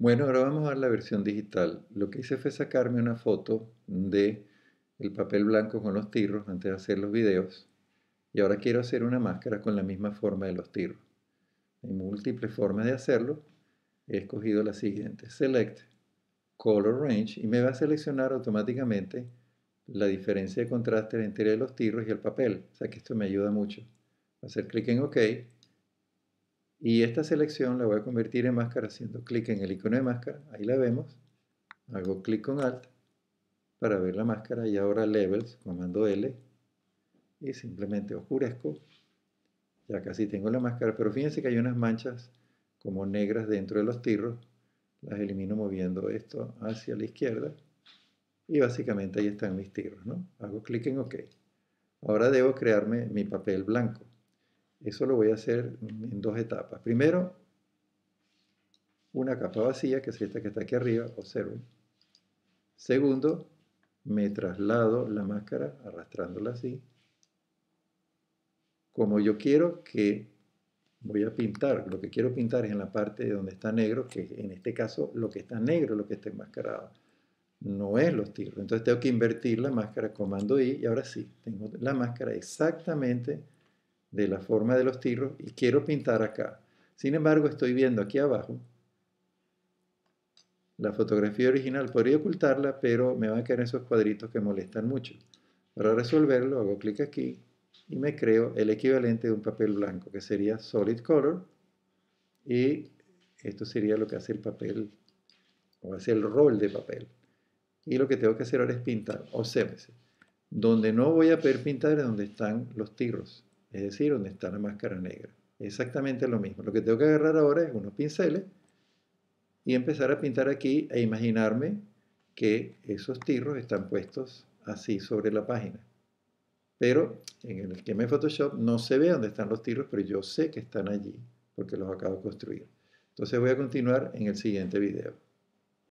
Bueno, ahora vamos a la versión digital. Lo que hice fue sacarme una foto de el papel blanco con los tiros antes de hacer los videos. Y ahora quiero hacer una máscara con la misma forma de los tiros. Hay múltiples formas de hacerlo. He escogido la siguiente. Select Color Range y me va a seleccionar automáticamente la diferencia de contraste entre los tiros y el papel. O sea que esto me ayuda mucho. Hacer clic en OK y esta selección la voy a convertir en máscara haciendo clic en el icono de máscara. Ahí la vemos. Hago clic con Alt para ver la máscara y ahora Levels, comando L. Y simplemente oscurezco. Ya casi tengo la máscara, pero fíjense que hay unas manchas como negras dentro de los tiros. Las elimino moviendo esto hacia la izquierda. Y básicamente ahí están mis tiros, ¿no? Hago clic en OK. Ahora debo crearme mi papel blanco. Eso lo voy a hacer en dos etapas. Primero, una capa vacía, que es esta que está aquí arriba, observen. Segundo, me traslado la máscara arrastrándola así. Como yo quiero que voy a pintar, lo que quiero pintar es en la parte donde está negro, que en este caso lo que está negro es lo que está enmascarado, no es los tiros. Entonces tengo que invertir la máscara, comando I, y ahora sí, tengo la máscara exactamente de la forma de los tiros y quiero pintar acá. Sin embargo, estoy viendo aquí abajo la fotografía original. Podría ocultarla, pero me van a quedar esos cuadritos que molestan mucho. Para resolverlo, hago clic aquí y me creo el equivalente de un papel blanco, que sería Solid Color. Y esto sería lo que hace el papel, o hace el rol de papel. Y lo que tengo que hacer ahora es pintar, obsérvese. Donde no voy a poder pintar es donde están los tiros es decir, donde está la máscara negra. Exactamente lo mismo. Lo que tengo que agarrar ahora es unos pinceles y empezar a pintar aquí e imaginarme que esos tiros están puestos así sobre la página. Pero en el esquema de Photoshop no se ve dónde están los tiros, pero yo sé que están allí porque los acabo de construir. Entonces voy a continuar en el siguiente video.